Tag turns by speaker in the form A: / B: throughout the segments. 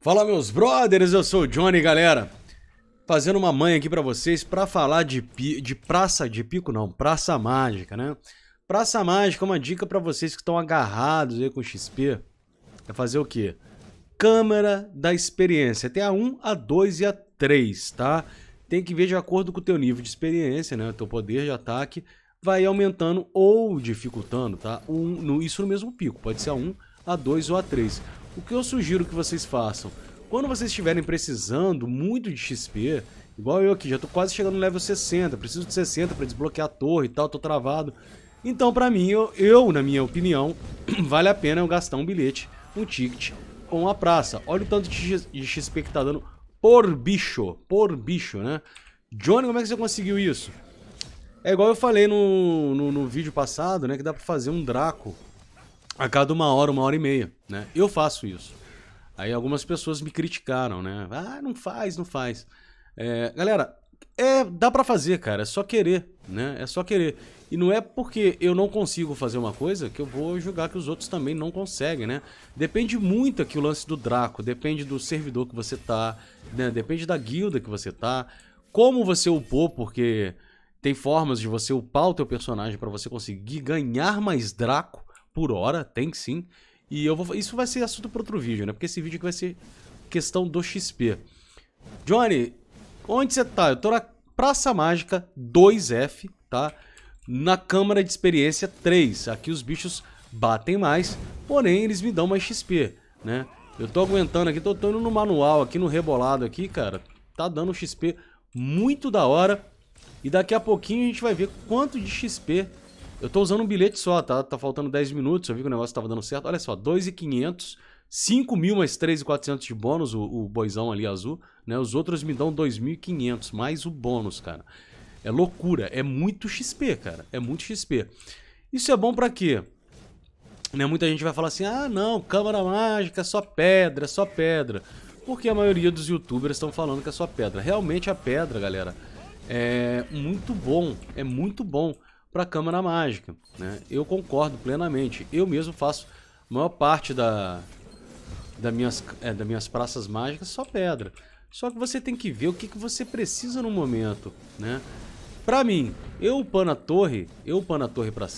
A: Fala meus brothers, eu sou o Johnny, galera. Fazendo uma manha aqui para vocês para falar de, de praça de pico não, praça mágica, né? Praça mágica é uma dica para vocês que estão agarrados aí com XP. É fazer o quê? Câmera da experiência. Tem a 1, a 2 e a 3, tá? Tem que ver de acordo com o teu nível de experiência, né? O teu poder de ataque vai aumentando ou dificultando, tá? Um, no, isso no mesmo pico, pode ser a 1, a 2 ou a 3. O que eu sugiro que vocês façam? Quando vocês estiverem precisando muito de XP, igual eu aqui, já tô quase chegando no level 60, preciso de 60 para desbloquear a torre e tal, tô travado. Então, para mim, eu, eu, na minha opinião, vale a pena eu gastar um bilhete, um ticket com a praça. Olha o tanto de XP que tá dando por bicho, por bicho, né? Johnny, como é que você conseguiu isso? É igual eu falei no, no, no vídeo passado, né, que dá para fazer um Draco a cada uma hora, uma hora e meia, né? Eu faço isso. Aí algumas pessoas me criticaram, né? Ah, não faz, não faz. É, galera, é, dá para fazer, cara. É só querer, né? É só querer. E não é porque eu não consigo fazer uma coisa que eu vou julgar que os outros também não conseguem, né? Depende muito aqui o lance do Draco, depende do servidor que você tá, né? Depende da guilda que você tá, como você upou, porque tem formas de você upar o teu personagem para você conseguir ganhar mais Draco, por hora, tem sim. E eu vou. Isso vai ser assunto para outro vídeo, né? Porque esse vídeo aqui vai ser questão do XP. Johnny, onde você tá? Eu tô na Praça Mágica 2F, tá? Na Câmara de Experiência 3. Aqui os bichos batem mais, porém eles me dão mais XP, né? Eu tô aguentando aqui, tô, tô indo no manual aqui, no rebolado aqui, cara. Tá dando XP muito da hora. E daqui a pouquinho a gente vai ver quanto de XP eu tô usando um bilhete só, tá? Tá faltando 10 minutos, eu vi que o negócio tava dando certo. Olha só, 2,500, 5 mil mais 3,400 de bônus, o, o boizão ali azul, né? Os outros me dão 2.500, mais o bônus, cara. É loucura, é muito XP, cara. É muito XP. Isso é bom pra quê? Né, muita gente vai falar assim, ah não, câmara mágica, é só pedra, é só pedra. Porque a maioria dos youtubers estão falando que é só pedra. Realmente a pedra, galera, é muito bom, é muito bom para a Câmara Mágica. Né? Eu concordo plenamente. Eu mesmo faço a maior parte da, da minhas, é, das minhas praças mágicas só pedra. Só que você tem que ver o que, que você precisa no momento. Né? Para mim, eu upando a torre, eu upando a torre para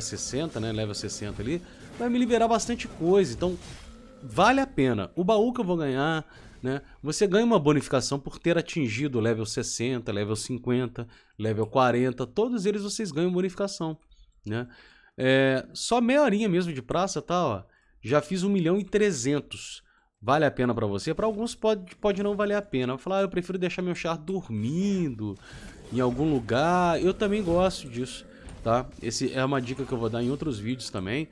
A: 60, né, level 60 ali, vai me liberar bastante coisa. Então, vale a pena. O baú que eu vou ganhar, né? Você ganha uma bonificação por ter atingido level 60, level 50, level 40, todos eles vocês ganham bonificação, né? É, só meia horinha mesmo de praça, tá? Ó, já fiz 1 milhão e 300. Vale a pena para você? Para alguns pode, pode não valer a pena. Falar, ah, eu prefiro deixar meu char dormindo em algum lugar. Eu também gosto disso, tá? Esse é uma dica que eu vou dar em outros vídeos também.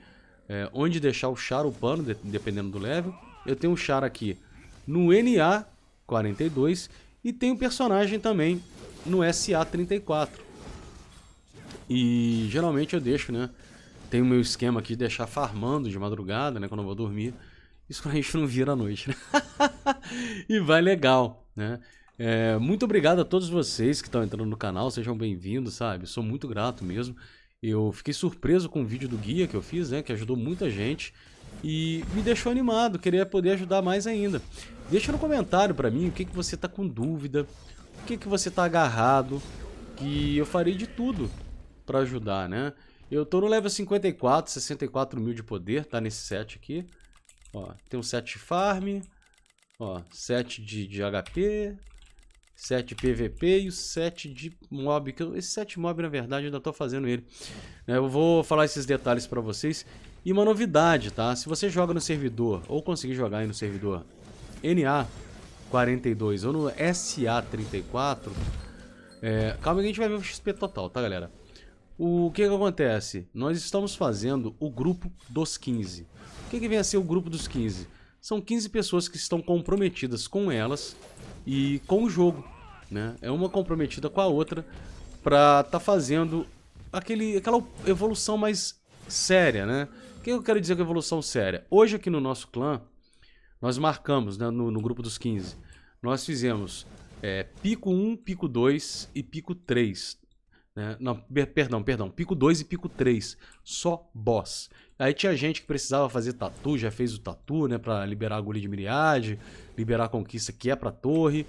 A: É, onde deixar o char, o pano, dependendo do level. Eu tenho um char aqui no NA42 e tem o um personagem também no SA34. E geralmente eu deixo, né? Tem o meu esquema aqui de deixar farmando de madrugada, né? Quando eu vou dormir. Isso quando a gente não vira à noite, né? e vai legal, né? É, muito obrigado a todos vocês que estão entrando no canal, sejam bem-vindos, sabe? Sou muito grato mesmo. Eu fiquei surpreso com o vídeo do guia que eu fiz, né? Que ajudou muita gente e me deixou animado, queria poder ajudar mais ainda. Deixa no comentário para mim o que, que você tá com dúvida, o que, que você tá agarrado, que eu farei de tudo para ajudar, né? Eu tô no level 54, 64 mil de poder, tá nesse set aqui. Ó, tem um set de farm, ó, set de, de HP, set de PVP e o set de mob. Que eu, esse set mob, na verdade, eu ainda tô fazendo ele. Eu vou falar esses detalhes para vocês. E uma novidade, tá? Se você joga no servidor, ou conseguir jogar aí no servidor NA42 ou no SA34, é... calma que a gente vai ver o XP total, tá galera? O que que acontece? Nós estamos fazendo o grupo dos 15. O que que vem a ser o grupo dos 15? São 15 pessoas que estão comprometidas com elas e com o jogo, né? É uma comprometida com a outra para tá fazendo aquele, aquela evolução mais séria, né? O que eu quero dizer com evolução séria? Hoje aqui no nosso clã, nós marcamos, né, no, no grupo dos 15, nós fizemos é, pico 1, pico 2 e pico 3. Né? Não, perdão, perdão, pico 2 e pico 3. Só boss. Aí tinha gente que precisava fazer tatu, já fez o tatu, né? Pra liberar a agulha de miriade, liberar a conquista que é pra torre.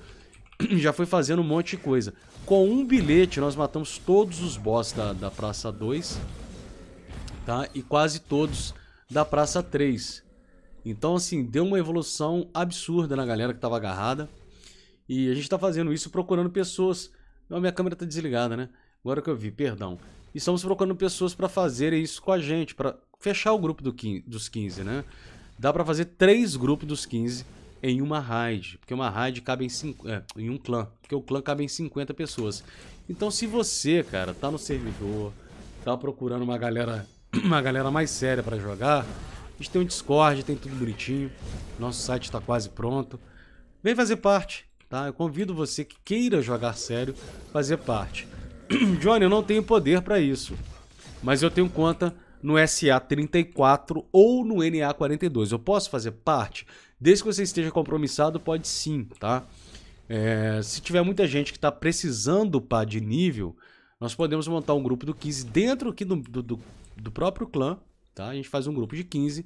A: Já foi fazendo um monte de coisa. Com um bilhete, nós matamos todos os boss da, da Praça 2 tá? E quase todos da Praça 3. Então, assim, deu uma evolução absurda na galera que estava agarrada. E a gente está fazendo isso procurando pessoas. Não, minha câmera está desligada, né? Agora que eu vi, perdão. E estamos procurando pessoas para fazerem isso com a gente, para fechar o grupo do 15, dos 15, né? Dá para fazer três grupos dos 15 em uma raid, porque uma raid cabe em, cinco, é, em um clã, porque o clã cabe em 50 pessoas. Então, se você, cara, tá no servidor, tá procurando uma galera uma galera mais séria para jogar. A gente tem um Discord, tem tudo bonitinho. Nosso site está quase pronto. Vem fazer parte, tá? Eu convido você que queira jogar sério, fazer parte. Johnny, eu não tenho poder para isso, mas eu tenho conta no SA34 ou no NA42. Eu posso fazer parte? Desde que você esteja compromissado, pode sim, tá? É, se tiver muita gente que está precisando pá, de nível, nós podemos montar um grupo do 15 dentro aqui do, do, do do próprio clã, tá? A gente faz um grupo de 15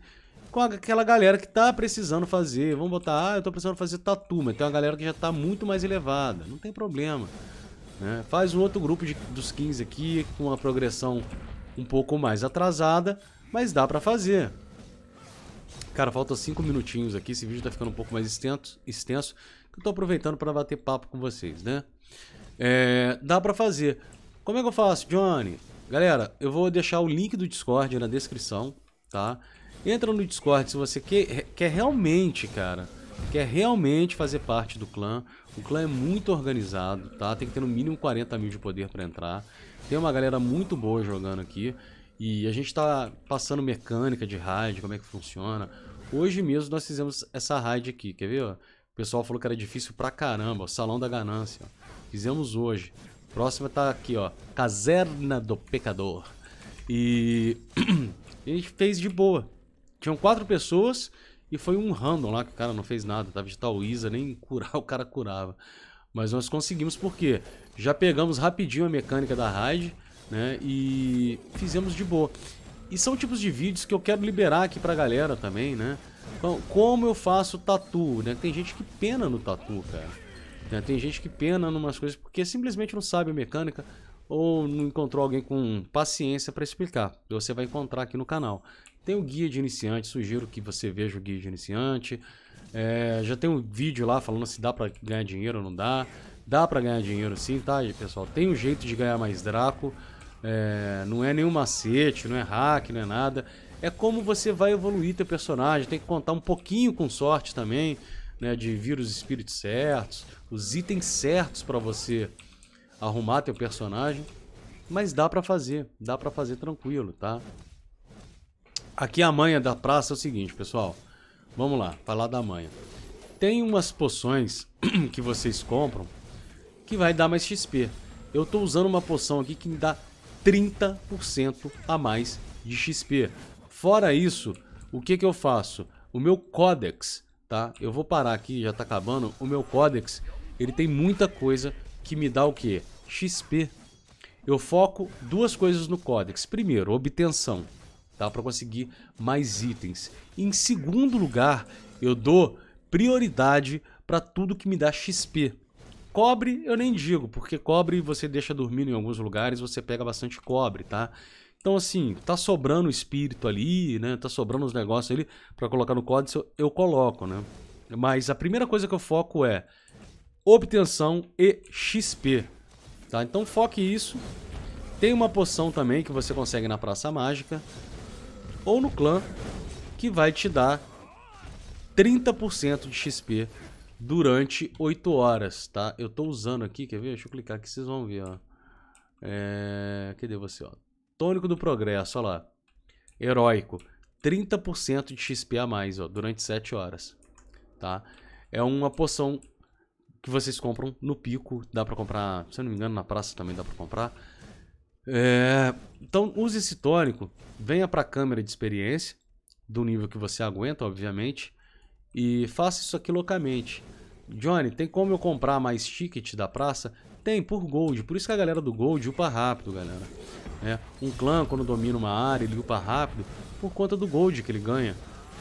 A: com aquela galera que tá precisando fazer. Vamos botar, ah, eu tô precisando fazer tatu, mas tem uma galera que já tá muito mais elevada. Não tem problema. Né? Faz um outro grupo de, dos 15 aqui, com uma progressão um pouco mais atrasada, mas dá pra fazer. Cara, falta 5 minutinhos aqui, esse vídeo tá ficando um pouco mais extenso, extenso que eu tô aproveitando para bater papo com vocês, né? É, dá pra fazer. Como é que eu faço, Johnny? Galera, eu vou deixar o link do Discord na descrição, tá? Entra no Discord se você quer, quer realmente, cara, quer realmente fazer parte do clã. O clã é muito organizado, tá? Tem que ter no mínimo 40 mil de poder pra entrar. Tem uma galera muito boa jogando aqui. E a gente tá passando mecânica de raid, como é que funciona. Hoje mesmo nós fizemos essa raid aqui, quer ver? O pessoal falou que era difícil pra caramba, o Salão da Ganância. Fizemos hoje. Próxima tá aqui, ó. Caserna do Pecador. E a gente fez de boa. Tinham quatro pessoas e foi um random lá que o cara não fez nada. Tava de tal Isa, nem curar o cara curava. Mas nós conseguimos porque já pegamos rapidinho a mecânica da raid, né? E fizemos de boa. E são tipos de vídeos que eu quero liberar aqui pra galera também, né? Então, como eu faço tatu, né? Tem gente que pena no tatu, cara. Né? Tem gente que pena numas coisas porque simplesmente não sabe mecânica ou não encontrou alguém com paciência para explicar. Você vai encontrar aqui no canal. Tem o guia de iniciante, sugiro que você veja o guia de iniciante. É, já tem um vídeo lá falando se dá para ganhar dinheiro ou não dá. Dá para ganhar dinheiro sim, tá, pessoal? Tem um jeito de ganhar mais Draco. É, não é nenhum macete, não é hack, não é nada. É como você vai evoluir teu personagem. Tem que contar um pouquinho com sorte também né, de vir os espíritos certos, os itens certos para você arrumar teu personagem, mas dá para fazer, dá para fazer tranquilo, tá? Aqui a manha da praça é o seguinte, pessoal. Vamos lá, falar da manha. Tem umas poções que vocês compram que vai dar mais XP. Eu tô usando uma poção aqui que me dá 30% a mais de XP. Fora isso, o que que eu faço? O meu Codex tá? Eu vou parar aqui, já tá acabando. O meu Codex, ele tem muita coisa que me dá o quê? XP. Eu foco duas coisas no Codex. Primeiro, obtenção, tá? Para conseguir mais itens. em segundo lugar, eu dou prioridade para tudo que me dá XP. Cobre eu nem digo, porque cobre você deixa dormindo em alguns lugares, você pega bastante cobre, tá? Então, assim, tá sobrando espírito ali, né? Tá sobrando os negócios ali para colocar no códice, eu, eu coloco, né? Mas a primeira coisa que eu foco é obtenção e XP, tá? Então foque isso. Tem uma poção também que você consegue na Praça Mágica ou no clã que vai te dar 30% de XP durante 8 horas, tá? Eu tô usando aqui, quer ver? Deixa eu clicar aqui, vocês vão ver, ó. É... Cadê você, ó? Tônico do Progresso, olha lá. Heróico. 30% de XP a mais, ó, durante 7 horas. Tá? É uma poção que vocês compram no pico. Dá pra comprar, se eu não me engano, na praça também dá pra comprar. É... Então, use esse tônico. Venha pra câmera de experiência. Do nível que você aguenta, obviamente. E faça isso aqui loucamente. Johnny, tem como eu comprar mais ticket da praça? Tem, por gold. Por isso que a galera do gold upa rápido, galera. É, um clã, quando domina uma área, ele upa rápido por conta do gold que ele ganha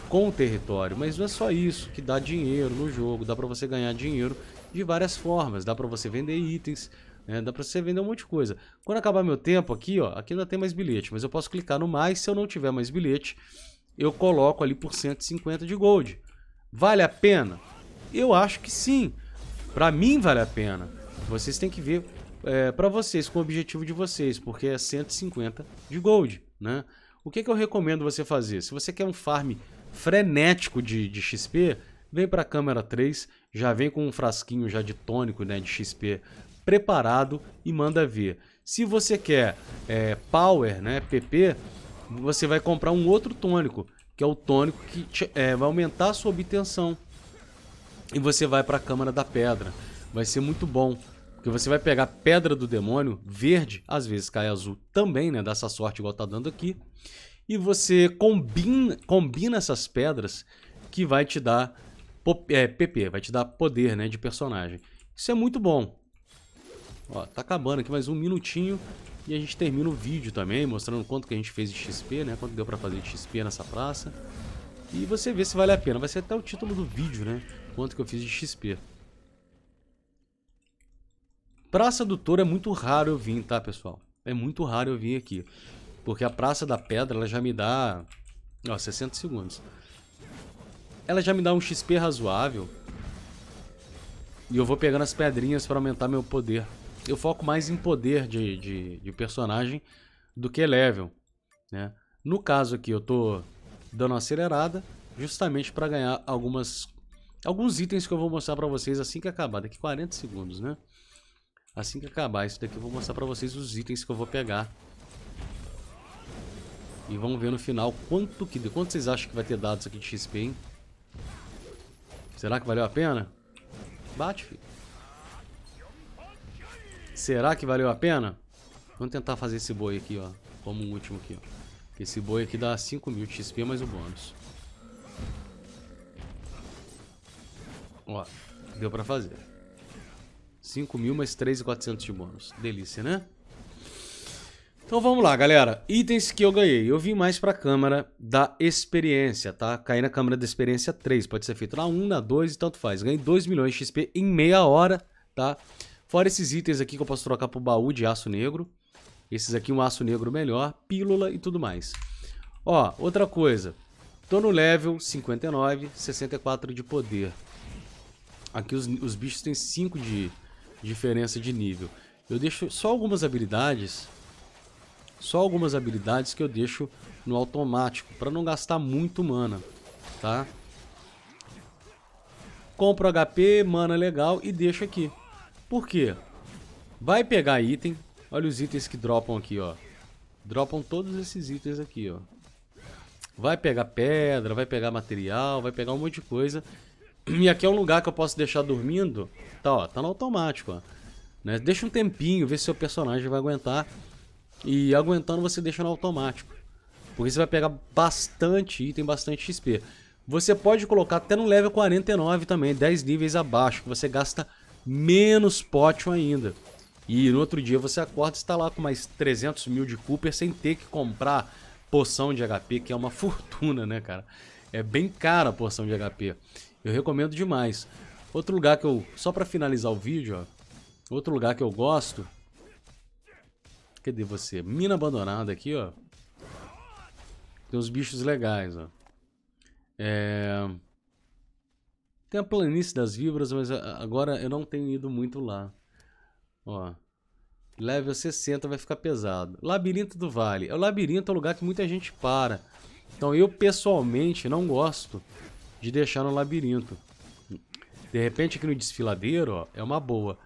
A: com o território. Mas não é só isso que dá dinheiro no jogo. Dá pra você ganhar dinheiro de várias formas. Dá pra você vender itens, né? dá pra você vender um monte de coisa. Quando acabar meu tempo aqui, ó, aqui ainda tem mais bilhete, mas eu posso clicar no mais. Se eu não tiver mais bilhete, eu coloco ali por 150 de gold. Vale a pena? Eu acho que sim. Pra mim vale a pena. Vocês têm que ver é, para vocês, com o objetivo de vocês, porque é 150 de gold, né? O que, que eu recomendo você fazer? Se você quer um farm frenético de, de XP, vem para a câmera 3, já vem com um frasquinho já de tônico né, de XP preparado e manda ver. Se você quer é, Power, né, PP, você vai comprar um outro tônico, que é o tônico que te, é, vai aumentar a sua obtenção. E você vai para a Câmara da Pedra. Vai ser muito bom. Porque você vai pegar pedra do demônio, verde, às vezes cai azul também, né? Dá essa sorte igual tá dando aqui. E você combina, combina essas pedras que vai te dar é, PP, vai te dar poder, né? De personagem. Isso é muito bom. Ó, tá acabando aqui mais um minutinho. E a gente termina o vídeo também, mostrando quanto que a gente fez de XP, né? Quanto deu pra fazer de XP nessa praça. E você vê se vale a pena. Vai ser até o título do vídeo, né? Quanto que eu fiz de XP. Praça do Touro é muito raro eu vir, tá, pessoal? É muito raro eu vir aqui. Porque a Praça da Pedra, ela já me dá... Ó, 60 segundos. Ela já me dá um XP razoável. E eu vou pegando as pedrinhas para aumentar meu poder. Eu foco mais em poder de, de, de personagem do que level, né? No caso aqui, eu tô dando uma acelerada justamente para ganhar algumas alguns itens que eu vou mostrar para vocês assim que acabar, daqui 40 segundos, né? Assim que acabar isso daqui, eu vou mostrar pra vocês os itens que eu vou pegar. E vamos ver no final quanto que... deu, Quanto vocês acham que vai ter dados aqui de XP, hein? Será que valeu a pena? Bate, filho. Será que valeu a pena? Vamos tentar fazer esse boi aqui, ó. Como o último aqui, ó. Esse boi aqui dá 5 mil de XP mais o bônus. Ó, deu pra fazer. 5 mil mais 3.400 de bônus. Delícia, né? Então vamos lá, galera. Itens que eu ganhei. Eu vim mais para a câmera da experiência, tá? Caí na câmera da experiência 3. Pode ser feito na 1, na 2 e tanto faz. Ganhei 2 milhões de XP em meia hora, tá? Fora esses itens aqui que eu posso trocar pro baú de aço negro. Esses aqui, um aço negro melhor, pílula e tudo mais. Ó, outra coisa. Tô no level 59, 64 de poder. Aqui os, os bichos têm 5 de diferença de nível. Eu deixo só algumas habilidades, só algumas habilidades que eu deixo no automático, para não gastar muito mana, tá? Compro HP, mana legal e deixo aqui. Por quê? Vai pegar item, olha os itens que dropam aqui, ó. Dropam todos esses itens aqui, ó. Vai pegar pedra, vai pegar material, vai pegar um monte de coisa e aqui é um lugar que eu posso deixar dormindo. Tá, ó, tá no automático, ó. Né? Deixa um tempinho, vê se seu personagem vai aguentar. E aguentando você deixa no automático. Porque você vai pegar bastante item, bastante XP. Você pode colocar até no level 49 também, 10 níveis abaixo, que você gasta menos pótio ainda. E no outro dia você acorda e está lá com mais 300 mil de Cooper sem ter que comprar poção de HP, que é uma fortuna, né, cara? É bem cara a poção de HP. Eu recomendo demais. Outro lugar que eu... Só pra finalizar o vídeo, ó. Outro lugar que eu gosto... Cadê você? Mina abandonada aqui, ó. Tem uns bichos legais, ó. É... Tem a planície das víboras, mas agora eu não tenho ido muito lá. Ó. Level 60 vai ficar pesado. Labirinto do Vale. É O labirinto é um lugar que muita gente para. Então eu pessoalmente não gosto de deixar no labirinto. De repente aqui no desfiladeiro, ó, é uma boa.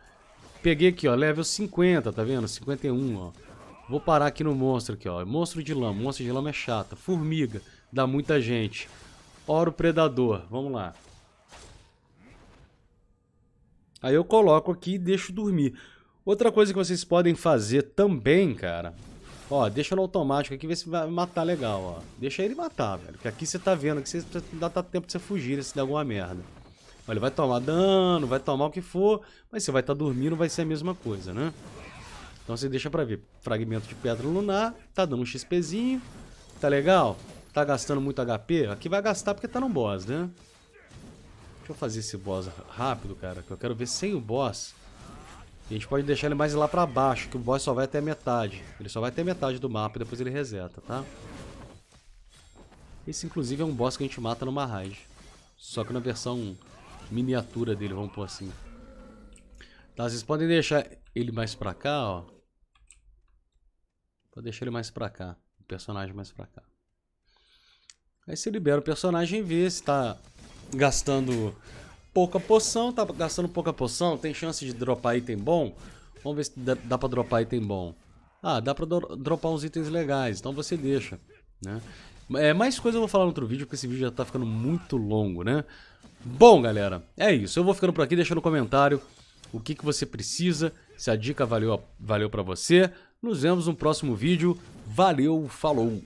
A: Peguei aqui, ó, level 50, tá vendo? 51, ó. Vou parar aqui no monstro aqui, ó. É monstro de lama, monstro de lama é chata. Formiga, dá muita gente. Oro predador, vamos lá. Aí eu coloco aqui e deixo dormir. Outra coisa que vocês podem fazer também, cara, Ó, deixa no automático aqui, ver se vai matar legal, ó. Deixa ele matar, velho. Porque aqui você tá vendo que você dá tempo de você fugir se der alguma merda. Olha, vai tomar dano, vai tomar o que for, mas você vai estar tá dormindo, vai ser a mesma coisa, né? Então você deixa pra ver. Fragmento de pedra lunar, tá dando um XPzinho, tá legal? Tá gastando muito HP? Aqui vai gastar porque tá no boss, né? Deixa eu fazer esse boss rápido, cara, que eu quero ver sem o boss a gente pode deixar ele mais lá pra baixo, que o boss só vai até metade. Ele só vai até metade do mapa e depois ele reseta, tá? Esse, inclusive, é um boss que a gente mata numa raid. Só que na versão miniatura dele, vamos pôr assim. Tá, vocês podem deixar ele mais pra cá, ó. Vou deixar ele mais pra cá. O personagem mais pra cá. Aí você libera o personagem e vê se tá gastando pouca poção, tá gastando pouca poção, tem chance de dropar item bom? Vamos ver se dá, dá pra dropar item bom. Ah, dá pra dropar uns itens legais, então você deixa, né? É, mais coisa eu vou falar no outro vídeo, porque esse vídeo já tá ficando muito longo, né? Bom, galera, é isso. Eu vou ficando por aqui, deixa no comentário o que, que você precisa, se a dica valeu, valeu pra você. Nos vemos no próximo vídeo. Valeu, falou!